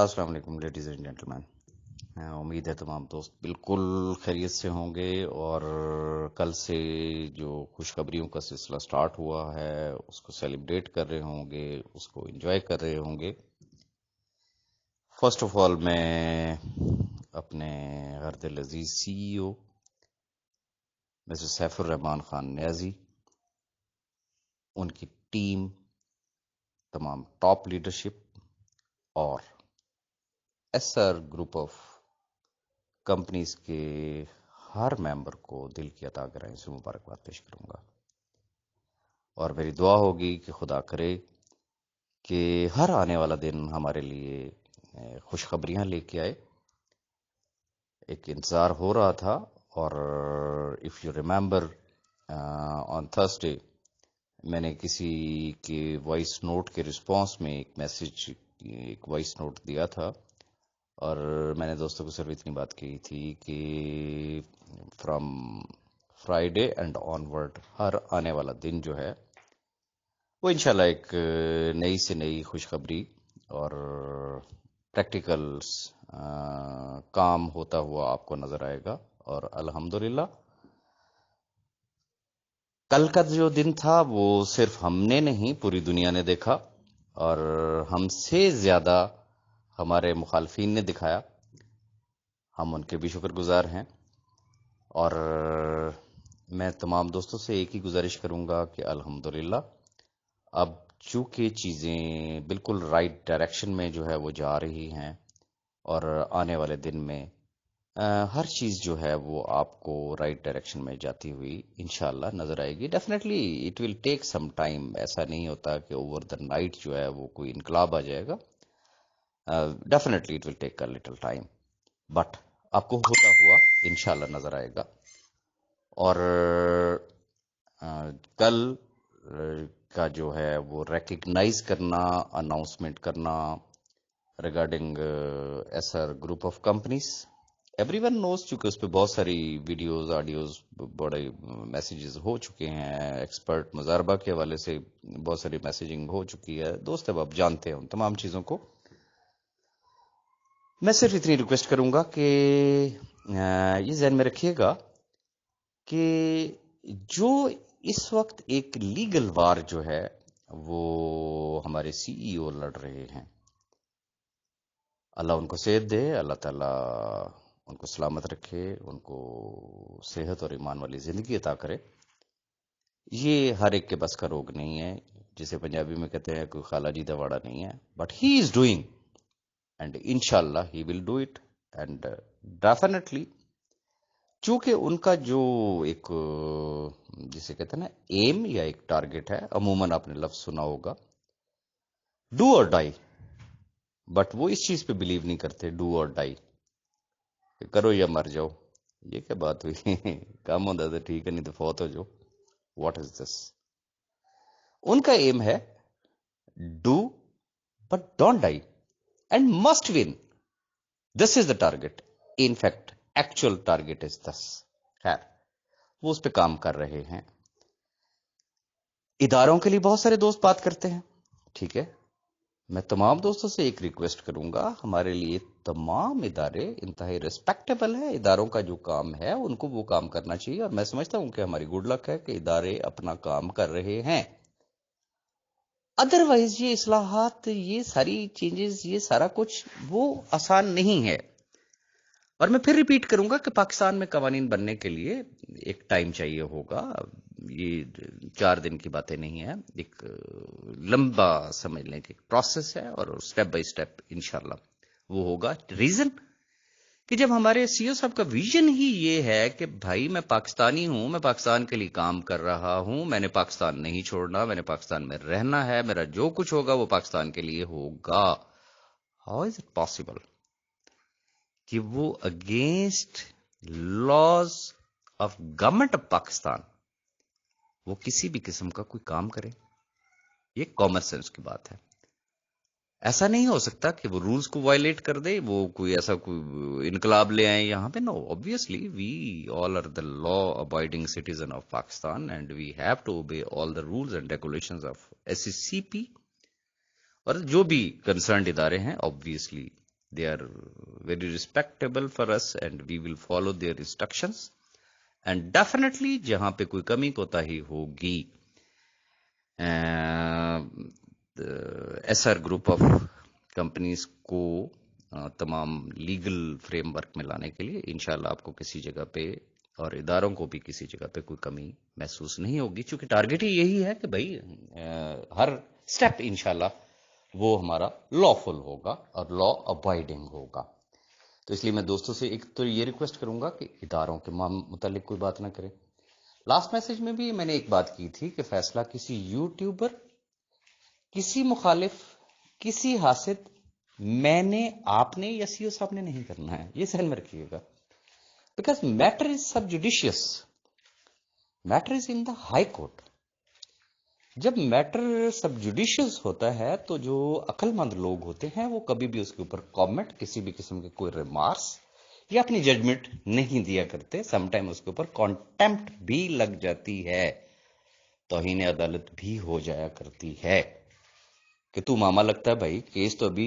अस्सलाम वालेकुम ladies and gentleman उम्मीद है तमाम दोस्त बिल्कुल खैरियत से होंगे और कल से जो खुशखबरियों का सिलसिला स्टार्ट हुआ है उसको सेलिब्रेट कर रहे होंगे उसको एंजॉय कर रहे होंगे फर्स्ट ऑफ ऑल मैं अपने हरदिल अजीज़ C O e mister Saifur Rahman Khan Niazi उनकी टीम तमाम टॉप लीडरशिप और S R group of companies के हर मेंबर को दिल की अता कराएं से मुबारकबाद पेश करूंगा और मेरी दुआ होगी कि खुदा करे कि हर आने वाला दिन हमारे लिए खुशखबरियां लेके आए एक इंतज़ार हो रहा था और if you remember on Thursday मैंने किसी के वॉइस नोट के रिस्पांस में एक मैसेज एक वॉइस नोट दिया था और मैंने दोस्तों को सिर्फ इतनी बात की थी कि फ्रॉम फ्राइडे एंड ऑनवर्ड हर आने वाला दिन जो है वो इंशाल्लाह एक नई से नई खुशखबरी और प्रैक्टिकल्स काम होता हुआ आपको नजर आएगा और अल्हम्दुलिल्लाह कल का जो दिन था वो सिर्फ हमने नहीं पूरी दुनिया ने देखा और हमसे ज्यादा हमारे मुखालफन ने दिखाया हम उनके भी शुक्रगुजार हैं और मैं तमाम दोस्तों से एक ही गुजारिश करूंगा कि अल्हम्दुलिल्लाह अब चूंकि चीज़ें बिल्कुल राइट डायरेक्शन में जो है वो जा रही हैं और आने वाले दिन में आ, हर चीज़ जो है वो आपको राइट डायरेक्शन में जाती हुई इन नज़र आएगी definitely it will take some time ऐसा नहीं होता कि ओवर द नाइट जो है वो कोई इनकलाब आ जाएगा definitely it will take a little time but आपको होता हुआ इनशाला नजर आएगा और uh, कल uh, का जो है वो रेकग्नाइज करना अनाउंसमेंट करना regarding S R group of companies every one knows चूंकि उस पर बहुत सारी वीडियोज ऑडियोज बड़े मैसेजेस uh, हो चुके हैं एक्सपर्ट मुजारबा के हवाले से बहुत सारी मैसेजिंग हो चुकी है दोस्त अब आप जानते हैं उन तमाम चीज़ों को मैं सिर्फ इतनी रिक्वेस्ट करूंगा कि ये जहन में रखिएगा कि जो इस वक्त एक लीगल वार जो है वो हमारे सीईओ e लड़ रहे हैं अल्लाह उनको सेहत दे अल्लाह ताला उनको सलामत रखे उनको सेहत और ईमान वाली जिंदगी अता करे ये हर एक के बस का रोग नहीं है जिसे पंजाबी में कहते हैं कोई खाला जी दवाड़ा नहीं है but he is doing and इनशाला he will do it and definitely चूंकि उनका जो एक uh, जिसे कहते हैं ना एम या एक टारगेट है अमूमन आपने लफ्ज सुना होगा डू और डाई बट वो इस चीज पे बिलीव नहीं करते डू और डाई करो या मर जाओ ये क्या बात हुई काम होता था ठीक है नहीं तो फौत हो जाओ वॉट इज दिस उनका एम है do but don't die and must win. This is the target. In fact, actual target is this. खैर वो उस पर काम कर रहे हैं इदारों के लिए बहुत सारे दोस्त बात करते हैं ठीक है मैं तमाम दोस्तों से एक रिक्वेस्ट करूंगा हमारे लिए तमाम इदारे इंतहाई रिस्पेक्टेबल है इदारों का जो काम है उनको वो काम करना चाहिए और मैं समझता हूं कि हमारी गुड लक है कि इदारे अपना काम कर रहे हैं अदरवाइज ये असलाहत ये सारी चेंजेस ये सारा कुछ वो आसान नहीं है और मैं फिर रिपीट करूंगा कि पाकिस्तान में कवानीन बनने के लिए एक टाइम चाहिए होगा ये चार दिन की बातें नहीं है एक लंबा समझ लें कि प्रोसेस है और स्टेप बाय स्टेप इनशाला वो होगा रीजन कि जब हमारे सीईओ साहब का विजन ही ये है कि भाई मैं पाकिस्तानी हूं मैं पाकिस्तान के लिए काम कर रहा हूं मैंने पाकिस्तान नहीं छोड़ना मैंने पाकिस्तान में रहना है मेरा जो कुछ होगा वो पाकिस्तान के लिए होगा हाउ इज इट पॉसिबल कि वो against laws of government of Pakistan वो किसी भी किस्म का कोई काम करे ये कॉमन सेंस की बात है ऐसा नहीं हो सकता कि वो रूल्स को वायलेट कर दे वो कोई ऐसा कोई इनकलाब ले आए यहाँ पे no obviously we all are the law abiding citizen of Pakistan and we have to obey all the rules and regulation of S C P और जो भी कंसर्न इदारे हैं obviously they are very respectable for us and we will follow their instructions and definitely जहां पे कोई कमी कोताही होगी आर ग्रुप ऑफ कंपनीज को तमाम लीगल फ्रेमवर्क में लाने के लिए इनशाला आपको किसी जगह पे और इदारों को भी किसी जगह पे कोई कमी महसूस नहीं होगी क्योंकि टारगेट ही यही है कि भाई हर स्टेप इनशाला वो हमारा लॉफुल होगा और लॉ अबाइडिंग होगा तो इसलिए मैं दोस्तों से एक तो ये रिक्वेस्ट करूंगा कि इदारों के मुतालिक कोई बात ना करें लास्ट मैसेज में भी मैंने एक बात की थी कि फैसला किसी यूट्यूबर किसी मुखालिफ किसी हासिद मैंने आपने या सीओ साहब ने नहीं करना है ये सहन में रखिएगा because matter is sub judicious matter is in the high court जब मैटर सब जुडिशियस होता है तो जो अकलमंद लोग होते हैं वो कभी भी उसके ऊपर कमेंट किसी भी किस्म के कोई रिमार्क्स या अपनी जजमेंट नहीं दिया करते समटाइम उसके ऊपर कॉन्टेम्प्ट भी लग जाती है तोहन अदालत भी हो जाया करती है कि तू मामा लगता है भाई केस तो अभी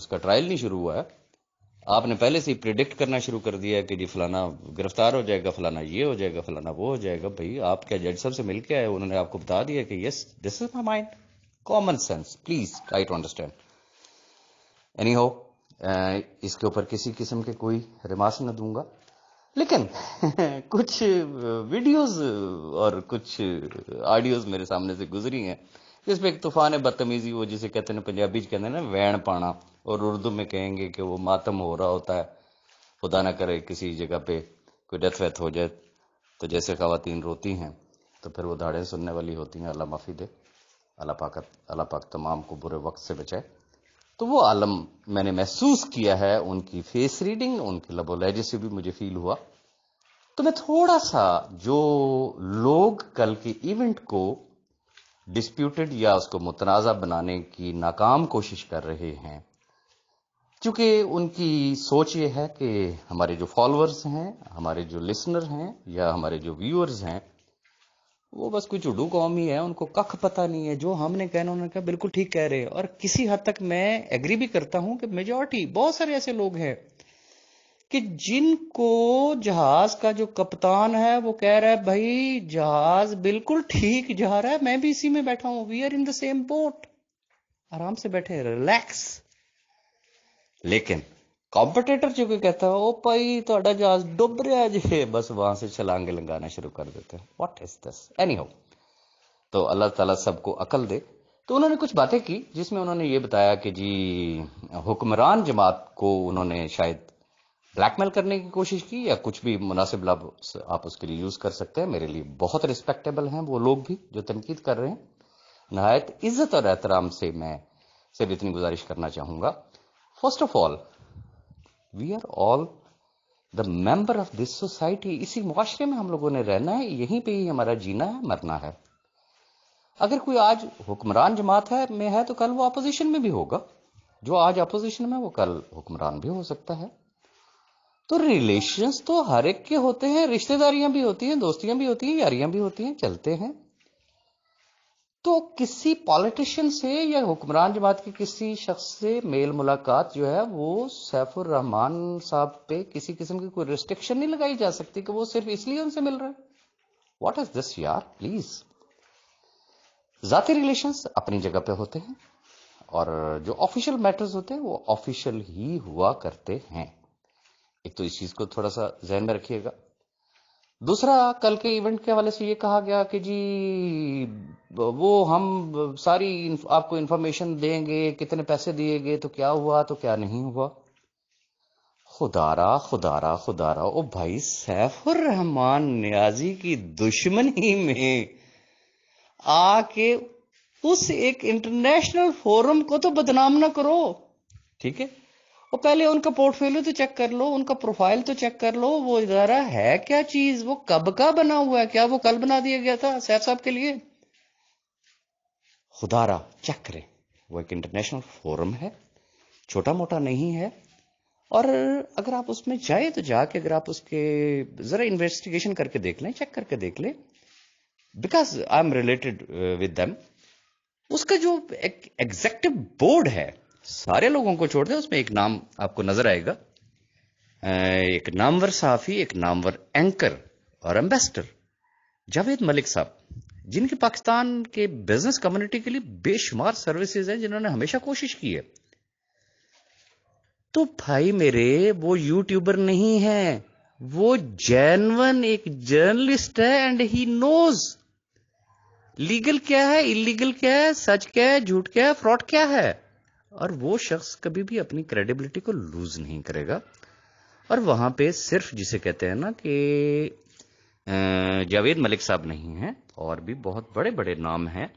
उसका ट्रायल नहीं शुरू हुआ है आपने पहले से ही प्रिडिक्ट करना शुरू कर दिया कि जी फलाना गिरफ्तार हो जाएगा फलाना ये हो जाएगा फलाना वो हो जाएगा भाई आप क्या जज साहब से मिल के आए उन्होंने आपको बता दिया कि yes this is my mind common sense please try to understand anyhow इसके ऊपर किसी किस्म के कोई रिमार्क्स न दूंगा लेकिन कुछ वीडियोस और कुछ ऑडियोज मेरे सामने से गुजरी हैं पर एक तूफान है बदतमीजी वो जिसे कहते हैं पंजाबी कहते हैं ना वैन पाना और उर्दू में कहेंगे कि वो मातम हो रहा होता है खुदा ना करे किसी जगह पे कोई डेथ वेथ हो जाए तो जैसे खातन रोती हैं तो फिर वो धाड़ें सुनने वाली होती हैं अल्लाह माफ़ी दे अल्लाह पाक अल्लाह पाक तमाम को बुरे वक्त से बचाए तो वो आलम मैंने महसूस किया है उनकी फेस रीडिंग उनकी लबो लहजे से भी मुझे फील हुआ तो मैं थोड़ा सा जो लोग कल के इवेंट को डिस्प्यूटेड या उसको मुतनाज़ा बनाने की नाकाम कोशिश कर रहे हैं चूंकि उनकी सोच ये है कि हमारे जो फॉलोअर्स हैं हमारे जो लिसनर हैं या हमारे जो व्यूअर्स हैं वो बस कुछ उडू कौम ही है उनको कख पता नहीं है जो हमने कहना उन्होंने कहा बिल्कुल ठीक कह रहे हैं और किसी हद तक मैं एग्री भी करता हूं कि मेजोरिटी बहुत सारे ऐसे लोग हैं कि जिनको जहाज का जो कप्तान है वो कह रहा है भाई जहाज बिल्कुल ठीक जा रहा है मैं भी इसी में बैठा हूं we are in the same boat आराम से बैठे रिलैक्स लेकिन कॉम्पिटेटर जो कोई कहता है ओ भाई थोड़ा जहाज डुब रहा है जी बस वहां से छलांगे लंगाना शुरू कर देते हैं वॉट इज दिस एनी हो तो अल्लाह ताला सबको अकल दे तो उन्होंने कुछ बातें की जिसमें उन्होंने ये बताया कि जी हुक्मरान जमात को उन्होंने शायद ब्लैकमेल करने की कोशिश की या कुछ भी मुनासिब लाभ आप उसके लिए यूज कर सकते हैं मेरे लिए बहुत रिस्पेक्टेबल हैं वो लोग भी जो तनकीद कर रहे हैं नहायत इज्जत और एहतराम से मैं सिर्फ इतनी गुजारिश करना चाहूंगा first of all we are all the member of this society इसी मुआरे में हम लोगों ने रहना है यहीं पे ही हमारा जीना है मरना है अगर कोई आज हुक्मरान जमात है में है तो कल वो अपोजिशन में भी होगा जो आज अपोजिशन में वो कल हुक्मरान भी हो सकता है तो रिलेशंस तो हर एक के होते हैं रिश्तेदारियां भी होती हैं दोस्तियां भी होती हैं यारियां भी होती हैं चलते हैं तो किसी पॉलिटिशियन से या हुक्मरान जमात के किसी शख्स से मेल मुलाकात जो है वो सैफुर रहमान साहब पे किसी किस्म की कोई रिस्ट्रिक्शन नहीं लगाई जा सकती कि वो सिर्फ इसलिए उनसे मिल रहा है वॉट इज दिस यार प्लीज जाति रिलेशन अपनी जगह पे होते हैं और जो ऑफिशियल मैटर्स होते हैं वो ऑफिशियल ही हुआ करते हैं एक तो इस चीज को थोड़ा सा जहन में रखिएगा दूसरा कल के इवेंट के हवाले से ये कहा गया कि जी वो हम सारी आपको इंफॉर्मेशन देंगे कितने पैसे दिए गए तो क्या हुआ तो क्या नहीं हुआ खुदारा खुदारा खुदारा ओ भाई सैफुर रहमान न्याजी की दुश्मनी में आके उस एक इंटरनेशनल फोरम को तो बदनाम ना करो ठीक है वो पहले उनका पोर्टफोलियो तो चेक कर लो उनका प्रोफाइल तो चेक कर लो वो इदारा है क्या चीज वो कब का बना हुआ है क्या वो कल बना दिया गया था सैफ साहब के लिए खुदारा चेक करें वो एक इंटरनेशनल फोरम है छोटा मोटा नहीं है और अगर आप उसमें जाए तो जाके अगर आप उसके जरा इन्वेस्टिगेशन करके देख लें चेक करके देख लें because I am related with them उसका जो एग्जेक्टिव बोर्ड है सारे लोगों को छोड़ दे उसमें एक नाम आपको नजर आएगा एक नामवर साफी एक नामवर एंकर और एम्बेसडर जावेद मलिक साहब जिनके पाकिस्तान के बिजनेस कम्युनिटी के लिए बेशुमार सर्विसेज हैं जिन्होंने हमेशा कोशिश की है तो भाई मेरे वो यूट्यूबर नहीं है वो जैनवन एक जर्नलिस्ट है एंड ही नोज लीगल क्या है इलीगल क्या है सच क्या है झूठ क्या है फ्रॉड क्या है और वो शख्स कभी भी अपनी क्रेडिबिलिटी को लूज नहीं करेगा और वहां पे सिर्फ जिसे कहते हैं ना कि जावेद मलिक साहब नहीं है और भी बहुत बड़े बड़े नाम हैं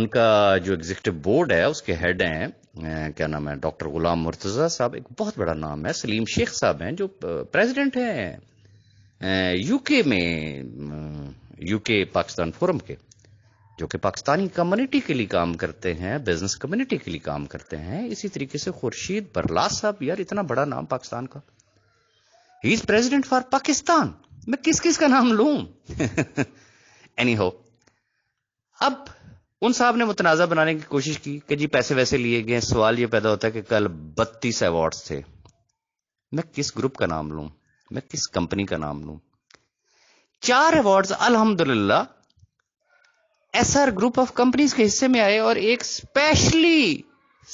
उनका जो एग्जीक्यूटिव बोर्ड है उसके हेड हैं क्या नाम है डॉक्टर गुलाम मुर्तजा साहब एक बहुत बड़ा नाम है सलीम शेख साहब हैं जो प्रेसिडेंट हैं यूके में यूके पाकिस्तान फोरम के जो कि पाकिस्तानी कम्युनिटी के लिए काम करते हैं बिजनेस कम्युनिटी के लिए काम करते हैं इसी तरीके से खुर्शीद बरलास साहब यार इतना बड़ा नाम पाकिस्तान का he is president for Pakistan मैं किस किस का नाम लू एनी हो अब उन साहब ने मुतनाज़ा बनाने की कोशिश की कि जी पैसे वैसे लिए गए सवाल ये पैदा होता है कि कल बत्तीस अवार्ड्स थे मैं किस ग्रुप का नाम लू मैं किस कंपनी का नाम लू चार अवार्ड्स अलहमदुल्ला एसआर ग्रुप ऑफ कंपनीज के हिस्से में आए और एक स्पेशली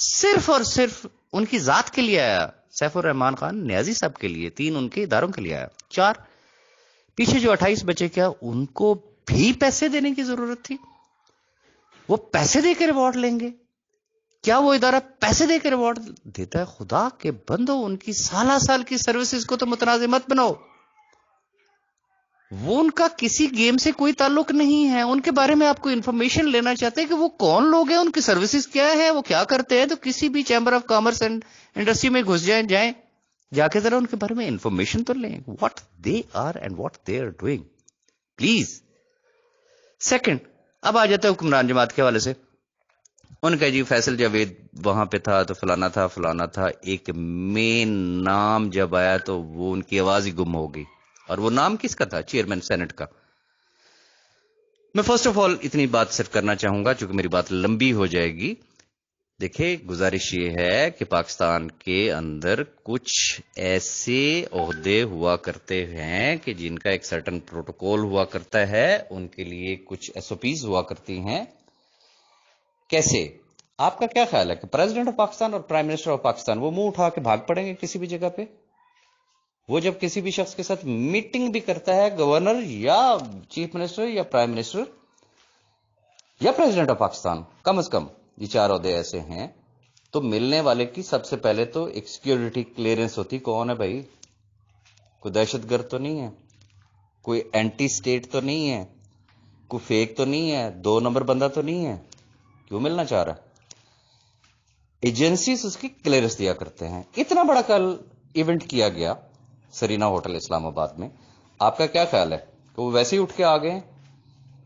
सिर्फ और सिर्फ उनकी जात के लिए आया सैफुर रहमान खान न्याजी साहब के लिए तीन उनके इदारों के लिए आया चार पीछे जो 28 बचे क्या उनको भी पैसे देने की जरूरत थी वो पैसे देकर रिवॉर्ड लेंगे क्या वो इदारा पैसे देकर रिवॉर्ड देता है खुदा के बंदो उनकी साल साल की सर्विसेज को तो मुतनाज मत बनाओ वो उनका किसी गेम से कोई ताल्लुक नहीं है उनके बारे में आपको इन्फॉर्मेशन लेना चाहते हैं कि वो कौन लोग हैं उनकी सर्विसेज क्या है वो क्या करते हैं तो किसी भी chamber of commerce and industry में घुस जाए जाए जाके जरा उनके बारे में इंफॉर्मेशन तो लें what they are and what they are doing please second अब आ जाते हैं हुक्मरान जमात के हवाले से उनका जी फैसल जावेद वहां पे था तो फलाना था फलाना था एक मेन नाम जब आया तो वो उनकी आवाज ही गुम हो गई और वो नाम किसका था चेयरमैन सेनेट का मैं फर्स्ट ऑफ ऑल इतनी बात सिर्फ करना चाहूंगा क्योंकि मेरी बात लंबी हो जाएगी देखिए गुजारिश ये है कि पाकिस्तान के अंदर कुछ ऐसे अहदे हुआ करते हैं कि जिनका एक सर्टन प्रोटोकॉल हुआ करता है उनके लिए कुछ एसओपीज हुआ करती हैं कैसे आपका क्या ख्याल है कि प्रेसिडेंट ऑफ पाकिस्तान और प्राइम मिनिस्टर ऑफ पाकिस्तान वो मुंह उठा के भाग पड़ेंगे किसी भी जगह पे वो जब किसी भी शख्स के साथ मीटिंग भी करता है गवर्नर या चीफ मिनिस्टर या प्राइम मिनिस्टर या प्रेसिडेंट ऑफ पाकिस्तान कम से कम ये चार अहदे ऐसे हैं तो मिलने वाले की सबसे पहले तो एक सिक्योरिटी क्लियरेंस होती कौन है भाई कोई दहशतगर्द तो नहीं है कोई एंटी स्टेट तो नहीं है कोई फेक तो नहीं है दो नंबर बंदा तो नहीं है क्यों मिलना चाह रहा एजेंसी उसकी क्लियरेंस दिया करते हैं इतना बड़ा कल इवेंट किया गया सरीना होटल इस्लामाबाद में आपका क्या ख्याल है कि वो वैसे ही उठ के आ गए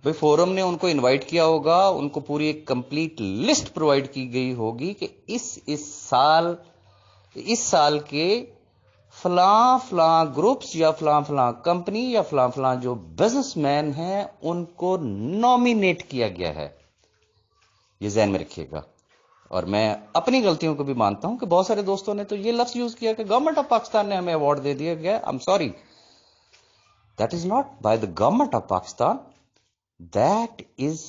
भाई फोरम ने उनको इनवाइट किया होगा उनको पूरी एक कंप्लीट लिस्ट प्रोवाइड की गई होगी कि इस इस साल इस साल के फलां फला ग्रुप्स या फलां फलां कंपनी या फलां फलां जो बिजनेसमैन हैं उनको नॉमिनेट किया गया है ये जहन में रखिएगा और मैं अपनी गलतियों को भी मानता हूं कि बहुत सारे दोस्तों ने तो ये लफ्ज यूज किया कि गवर्नमेंट ऑफ पाकिस्तान ने हमें अवार्ड दे दिया गया I am sorry that is not by the government of Pakistan that is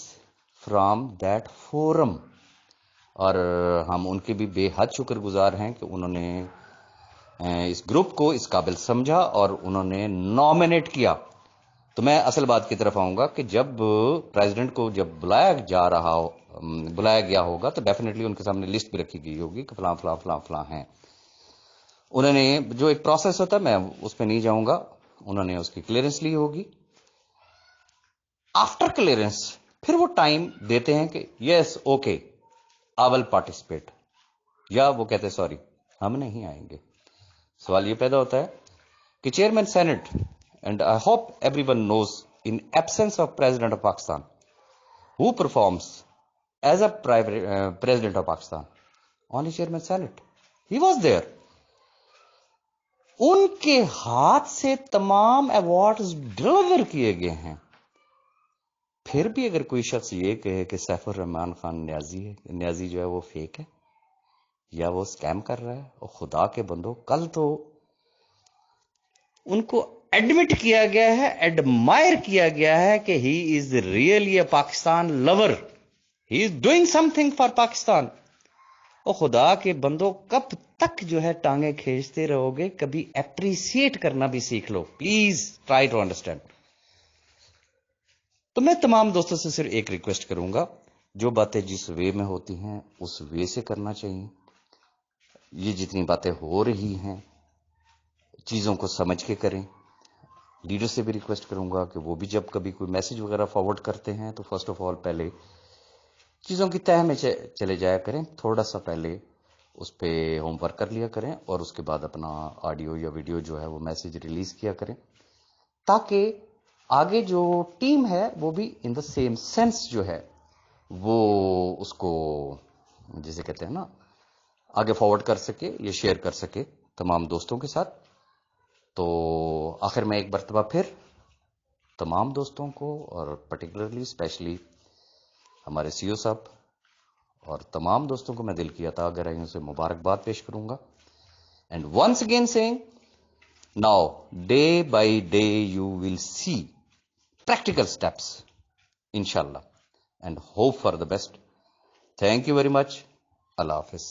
from that forum और हम उनके भी बेहद शुक्रगुजार हैं कि उन्होंने इस ग्रुप को इस काबिल समझा और उन्होंने नॉमिनेट किया तो मैं असल बात की तरफ आऊंगा कि जब प्रेसिडेंट को जब बुलाया जा रहा हो बुलाया गया होगा तो डेफिनेटली उनके सामने लिस्ट भी रखी गई होगी कि फलां फलां फलां फला हैं उन्होंने जो एक प्रोसेस होता है मैं पर नहीं जाऊंगा उन्होंने उसकी क्लियरेंस ली होगी आफ्टर क्लियरेंस फिर वो टाइम देते हैं कि yes okay I will participate या वो कहते हैं सॉरी हम नहीं आएंगे सवाल ये पैदा होता है कि chairman senate and I hope everyone knows, in absence of President of Pakistan, who performs as a private, uh, President of Pakistan, only Chairman Senate. He was there. उनके हाथ से तमाम अवार्ड्स डिलीवर किए गए हैं फिर भी अगर कोई शख्स ये कहे कि सैफुर रहमान खान न्याजी है न्याजी जो है वो फेक है या वो स्कैम कर रहा है और खुदा के बंदो कल तो उनको एडमिट किया गया है एडमायर किया गया है कि he is really a Pakistan lover he is doing something for Pakistan और खुदा के बंदो कब तक जो है टांगे खींचते रहोगे कभी एप्रिसिएट करना भी सीख लो प्लीज ट्राई टू अंडरस्टैंड तो मैं तमाम दोस्तों से सिर्फ एक रिक्वेस्ट करूंगा जो बातें जिस वे में होती हैं उस वे से करना चाहिए ये जितनी बातें हो रही हैं चीज़ों को समझ के करें लीडर से भी रिक्वेस्ट करूंगा कि वो भी जब कभी कोई मैसेज वगैरह फॉरवर्ड करते हैं तो फर्स्ट ऑफ ऑल पहले चीज़ों की तय में चले जाया करें थोड़ा सा पहले उस पर होमवर्क कर लिया करें और उसके बाद अपना ऑडियो या वीडियो जो है वो मैसेज रिलीज किया करें ताकि आगे जो टीम है वो भी इन द सेम सेंस जो है वो उसको जिसे कहते हैं ना आगे फॉरवर्ड कर सके या शेयर कर सके तमाम दोस्तों के साथ तो आखिर में एक मरतबा फिर तमाम दोस्तों को और पर्टिकुलरली स्पेशली हमारे सी ओ e साहब और तमाम दोस्तों को मैं दिल की अता गहराइयों से मुबारकबाद पेश करूंगा एंड वंस अगेन से now day by day you will see practical steps इंशाल्लाह and hope for the best thank you very much अल्लाह हाफिज़